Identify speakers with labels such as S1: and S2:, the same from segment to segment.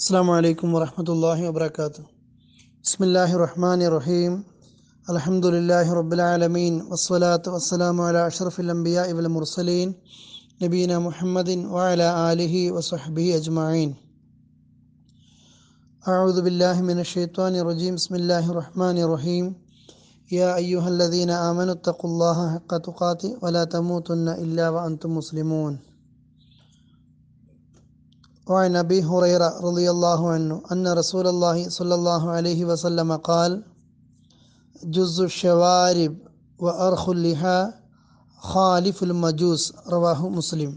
S1: السلام عليكم ورحمة الله وبركاته بسم الله الرحمن الرحيم الحمد لله رب العالمين والصلاة والسلام على أشرف الأنبياء والمرسلين نبينا محمد وعلى آله وصحبه أجمعين أعوذ بالله من الشيطان الرجيم بسم الله الرحمن الرحيم يا أيها الذين آمنوا اتقوا الله حق تقاته ولا تموتن إلا وأنتم مسلمون وعن أبي هريرة رضي الله عنه أن رسول الله صلى الله عليه وسلم قال جز الشوارب وأرخ اللحى خالف المجوس رواه مسلم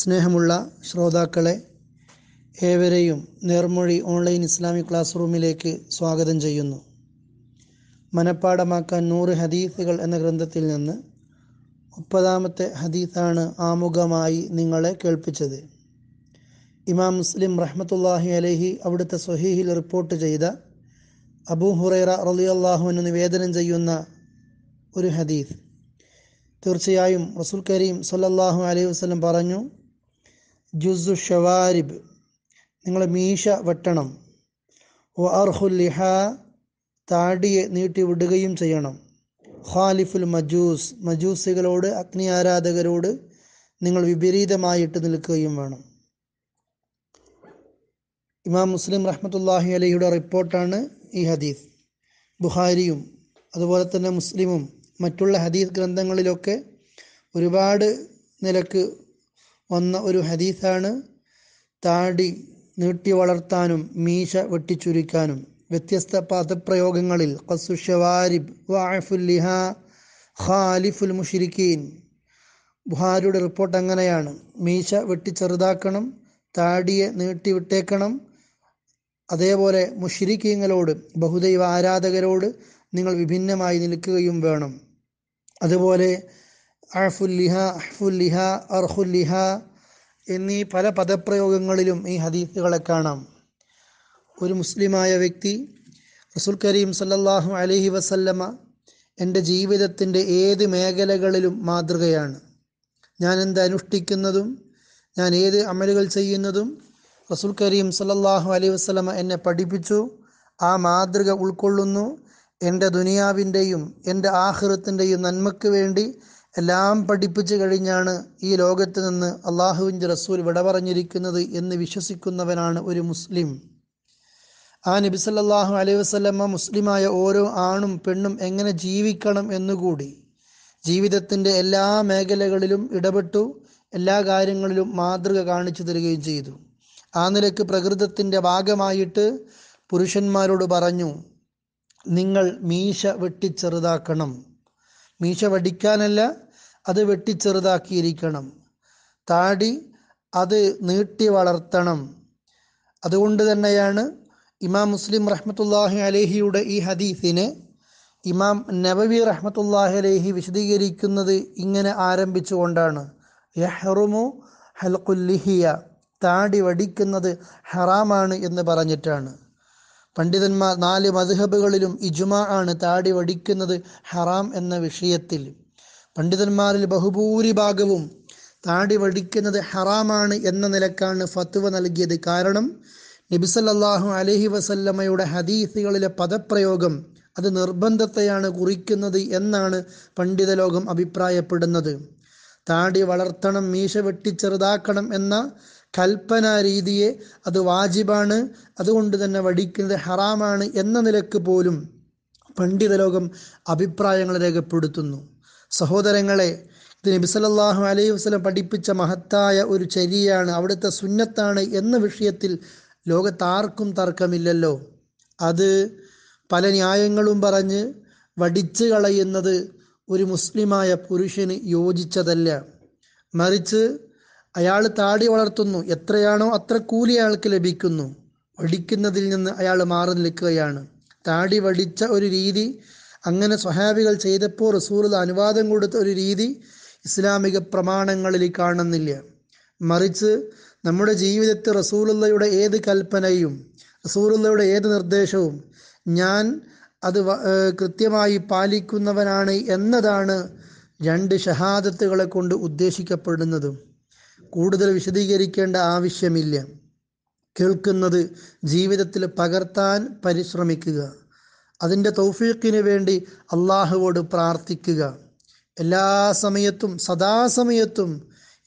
S1: സ്നേഹമുള്ള ശ്രോതാക്കളെ ഏവരെയും നേർമൊഴി ഓൺലൈൻ ഇസ്ലാമിക് ക്ലാസ് റൂമിലേക്ക് സ്വാഗതം ചെയ്യുന്നു മനഃപ്പാടമാക്കാൻ നൂറ് ഹദീസുകൾ എന്ന ഗ്രന്ഥത്തിൽ നിന്ന് മുപ്പതാമത്തെ ഹദീസാണ് ആമുഖമായി നിങ്ങളെ കേൾപ്പിച്ചത് ഇമാം മുസ്ലിം റഹ്മത്തുല്ലാഹി അലഹി അവിടുത്തെ സ്വഹീഹിൽ റിപ്പോർട്ട് ചെയ്ത അബൂ ഹുറൈറ റലിയല്ലാഹുവിന് നിവേദനം ചെയ്യുന്ന ഒരു ഹദീസ് തീർച്ചയായും റസൂൽ കരീം സല്ലാഹു അലൈഹി വസ്ലം പറഞ്ഞു ജുസു ഷവാരിബ് നിങ്ങൾ മീശ വെട്ടണം ഒ അർഹുൽ താടിയെ നീട്ടി വിടുകയും ചെയ്യണം ഖാലിഫുൽ മജൂസ് മജൂസികളോട് അഗ്നി ആരാധകരോട് നിങ്ങൾ വിപരീതമായിട്ട് നിൽക്കുകയും വേണം ഇമാം മുസ്ലിം റഹ്മത്തുല്ലാഹി അലിയുടെ റിപ്പോർട്ടാണ് ഈ ഹദീസ് ബുഹാരിയും അതുപോലെ തന്നെ മുസ്ലിമും മറ്റുള്ള ഹദീസ് ഗ്രന്ഥങ്ങളിലൊക്കെ ഒരുപാട് നിലക്ക് വന്ന ഒരു ഹദീസാണ് താടി നീട്ടി വളർത്താനും മീശ വെട്ടിച്ചുരുക്കാനും വ്യത്യസ്ത പദപ്രയോഗങ്ങളിൽ ഖസു വാഫുൽ ലിഹ ഖാലിഫുൽ മുഷിരിക്കീൻ ബുഹാരിയുടെ റിപ്പോർട്ട് അങ്ങനെയാണ് മീശ വെട്ടി ചെറുതാക്കണം താടിയെ നീട്ടി വിട്ടേക്കണം അതേപോലെ മുഷിരിക്കീങ്ങളോട് ബഹുദൈവ ആരാധകരോട് നിങ്ങൾ വിഭിന്നമായി നിൽക്കുകയും വേണം അതുപോലെ അഹ്ഫുല്ലിഹ അഹ്ഫുല്ലിഹ അർഹുല്ലിഹ എന്നീ പല പദപ്രയോഗങ്ങളിലും ഈ ഹദീസുകളെ കാണാം ഒരു മുസ്ലിമായ വ്യക്തി റസുൽ കരീം സല്ലാഹു അലഹി വസല്ലമ എൻ്റെ ജീവിതത്തിൻ്റെ ഏത് മേഖലകളിലും മാതൃകയാണ് ഞാൻ എന്ത് അനുഷ്ഠിക്കുന്നതും ഞാൻ ഏത് അമലുകൾ ചെയ്യുന്നതും റസൂൽ കരീം സലല്ലാഹു അലൈഹി വസ്ലമ എന്നെ പഠിപ്പിച്ചു ആ മാതൃക ഉൾക്കൊള്ളുന്നു എൻ്റെ ദുനിയാവിൻ്റെയും എൻ്റെ ആഹൃത്തിൻ്റെയും നന്മയ്ക്ക് വേണ്ടി എല്ലാം പഠിപ്പിച്ചു കഴിഞ്ഞാണ് ഈ ലോകത്ത് നിന്ന് അള്ളാഹുവിൻ്റെ റസൂൽ വിട പറഞ്ഞിരിക്കുന്നത് എന്ന് വിശ്വസിക്കുന്നവനാണ് ഒരു മുസ്ലിം ആ നബി നബിസല്ലാഹു അലൈഹി വസ്ലമ മുസ്ലിമായ ഓരോ ആണും പെണ്ണും എങ്ങനെ ജീവിക്കണം എന്നുകൂടി ജീവിതത്തിൻ്റെ എല്ലാ മേഖലകളിലും ഇടപെട്ടു എല്ലാ കാര്യങ്ങളിലും മാതൃക കാണിച്ചു തരികയും ചെയ്തു ആ നിലക്ക് പ്രകൃതത്തിൻ്റെ ഭാഗമായിട്ട് പുരുഷന്മാരോട് പറഞ്ഞു നിങ്ങൾ മീശ വെട്ടിച്ചെറുതാക്കണം മീശ വടിക്കാനല്ല അത് വെട്ടിച്ചെറുതാക്കിയിരിക്കണം താടി അത് നീട്ടി വളർത്തണം അതുകൊണ്ട് തന്നെയാണ് ഇമാം മുസ്ലിം റഹ്മത്തുല്ലാഹി അലേഹിയുടെ ഈ ഹദീസിനെ ഇമാം നബവി റഹ്മത്തുല്ലാഹി അലേഹി വിശദീകരിക്കുന്നത് ഇങ്ങനെ ആരംഭിച്ചുകൊണ്ടാണ് യഹ്റുമു ഹൽക്കുല്ലിഹിയ താടി വടിക്കുന്നത് ഹറാമാണ് എന്ന് പറഞ്ഞിട്ടാണ് പണ്ഡിതന്മാർ നാല് മധുഹബുകളിലും ഇജുമ ആണ് താടി വടിക്കുന്നത് ഹറാം എന്ന വിഷയത്തിൽ പണ്ഡിതന്മാരിൽ ബഹുഭൂരിഭാഗവും താടി വടിക്കുന്നത് ഹറാമാണ് എന്ന നിലക്കാണ് ഫത്തുവ നൽകിയത് കാരണം നബിസല്ലാഹു അലഹി വസല്ലമ്മയുടെ ഹദീസുകളിലെ പദപ്രയോഗം അത് നിർബന്ധത്തെയാണ് കുറിക്കുന്നത് എന്നാണ് പണ്ഡിത ലോകം അഭിപ്രായപ്പെടുന്നത് താടി വളർത്തണം മീശ വെട്ടിച്ചെറുതാക്കണം എന്ന കൽപ്പന രീതിയെ അത് വാജിബാണ് അതുകൊണ്ട് തന്നെ വടിക്കുന്നത് ഹറാമാണ് എന്ന നിലക്ക് പോലും പണ്ഡിതലോകം അഭിപ്രായങ്ങൾ രേഖപ്പെടുത്തുന്നു സഹോദരങ്ങളെ ഇത് നബിസലല്ലാഹു അലൈഹി വസ്ലം പഠിപ്പിച്ച മഹത്തായ ഒരു ചരിയാണ് അവിടുത്തെ സുന്നത്താണ് എന്ന വിഷയത്തിൽ ലോകത്താർക്കും തർക്കമില്ലല്ലോ അത് പല ന്യായങ്ങളും പറഞ്ഞ് വടിച്ചു കളയുന്നത് ഒരു മുസ്ലിമായ പുരുഷന് യോജിച്ചതല്ല മറിച്ച് അയാൾ താടി വളർത്തുന്നു എത്രയാണോ അത്ര കൂലി അയാൾക്ക് ലഭിക്കുന്നു വടിക്കുന്നതിൽ നിന്ന് അയാൾ മാറി നിൽക്കുകയാണ് താടി വടിച്ച ഒരു രീതി അങ്ങനെ സ്വഹാബികൾ ചെയ്തപ്പോൾ റസൂൽ അനുവാദം കൊടുത്ത ഒരു രീതി ഇസ്ലാമിക പ്രമാണങ്ങളിൽ കാണുന്നില്ല മറിച്ച് നമ്മുടെ ജീവിതത്തിൽ റസൂലുള്ളയുടെ ഏത് കൽപ്പനയും റസൂലുള്ളയുടെ ഏത് നിർദ്ദേശവും ഞാൻ അത് കൃത്യമായി പാലിക്കുന്നവനാണ് എന്നതാണ് രണ്ട് ഷഹാദത്തുകളെ കൊണ്ട് ഉദ്ദേശിക്കപ്പെടുന്നതും കൂടുതൽ വിശദീകരിക്കേണ്ട ആവശ്യമില്ല കേൾക്കുന്നത് ജീവിതത്തിൽ പകർത്താൻ പരിശ്രമിക്കുക അതിൻ്റെ തൗഫീഖിന് വേണ്ടി അള്ളാഹുവോട് പ്രാർത്ഥിക്കുക എല്ലാ സമയത്തും സദാസമയത്തും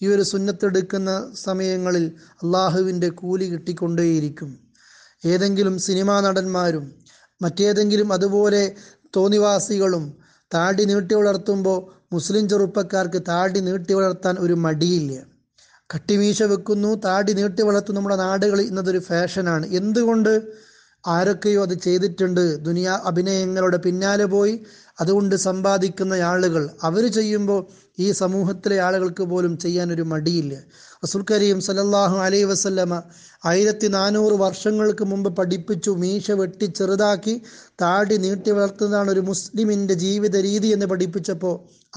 S1: ഈ ഒരു സുന്നത്തെടുക്കുന്ന സമയങ്ങളിൽ അള്ളാഹുവിൻ്റെ കൂലി കിട്ടിക്കൊണ്ടേയിരിക്കും ഏതെങ്കിലും സിനിമാ നടന്മാരും മറ്റേതെങ്കിലും അതുപോലെ തോന്നിവാസികളും താടി നീട്ടി വളർത്തുമ്പോൾ മുസ്ലിം ചെറുപ്പക്കാർക്ക് താടി നീട്ടി വളർത്താൻ ഒരു മടിയില്ല കട്ടിമീശ വെക്കുന്നു താടി നീട്ടി വളർത്തുന്നു നമ്മുടെ നാടുകളിൽ ഇന്നതൊരു ഫാഷനാണ് എന്തുകൊണ്ട് ആരൊക്കെയോ അത് ചെയ്തിട്ടുണ്ട് ദുനിയാ അഭിനയങ്ങളുടെ പിന്നാലെ പോയി അതുകൊണ്ട് സമ്പാദിക്കുന്ന ആളുകൾ അവർ ചെയ്യുമ്പോൾ ഈ സമൂഹത്തിലെ ആളുകൾക്ക് പോലും ചെയ്യാൻ ഒരു മടിയില്ല റസൂൽ കരീം സലല്ലാഹു അലൈ വസല്ലമ ആയിരത്തി നാനൂറ് വർഷങ്ങൾക്ക് മുമ്പ് പഠിപ്പിച്ചു മീശ വെട്ടി ചെറുതാക്കി താടി നീട്ടി വളർത്തുന്നതാണ് ഒരു മുസ്ലിമിൻ്റെ ജീവിത രീതി എന്ന് പഠിപ്പിച്ചപ്പോൾ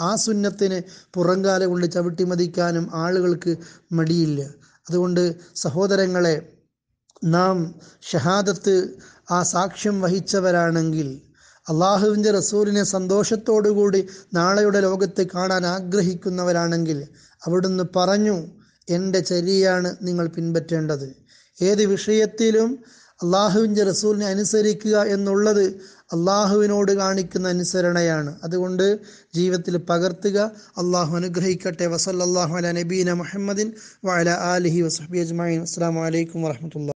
S1: ആ സുന്നത്തിന് പുറങ്കാല കൊണ്ട് ചവിട്ടി മതിക്കാനും ആളുകൾക്ക് മടിയില്ല അതുകൊണ്ട് സഹോദരങ്ങളെ നാം ഷഹാദത്ത് ആ സാക്ഷ്യം വഹിച്ചവരാണെങ്കിൽ അള്ളാഹുവിൻ്റെ റസൂലിനെ സന്തോഷത്തോടുകൂടി നാളെയുടെ ലോകത്ത് കാണാൻ ആഗ്രഹിക്കുന്നവരാണെങ്കിൽ അവിടുന്ന് പറഞ്ഞു എൻ്റെ ചരിയാണ് നിങ്ങൾ പിൻപറ്റേണ്ടത് ഏത് വിഷയത്തിലും അള്ളാഹുവിൻ്റെ റസൂലിനെ അനുസരിക്കുക എന്നുള്ളത് അള്ളാഹുവിനോട് കാണിക്കുന്ന അനുസരണയാണ് അതുകൊണ്ട് ജീവിതത്തിൽ പകർത്തുക അള്ളാഹു അനുഗ്രഹിക്കട്ടെ വസല്ലാഹു അല നബീന മുഹമ്മദിൻ വാല ആലിഹി വസഫി അജ്മൈൻ അസ്സാം വലൈക്കും വാഹമത്തുള്ള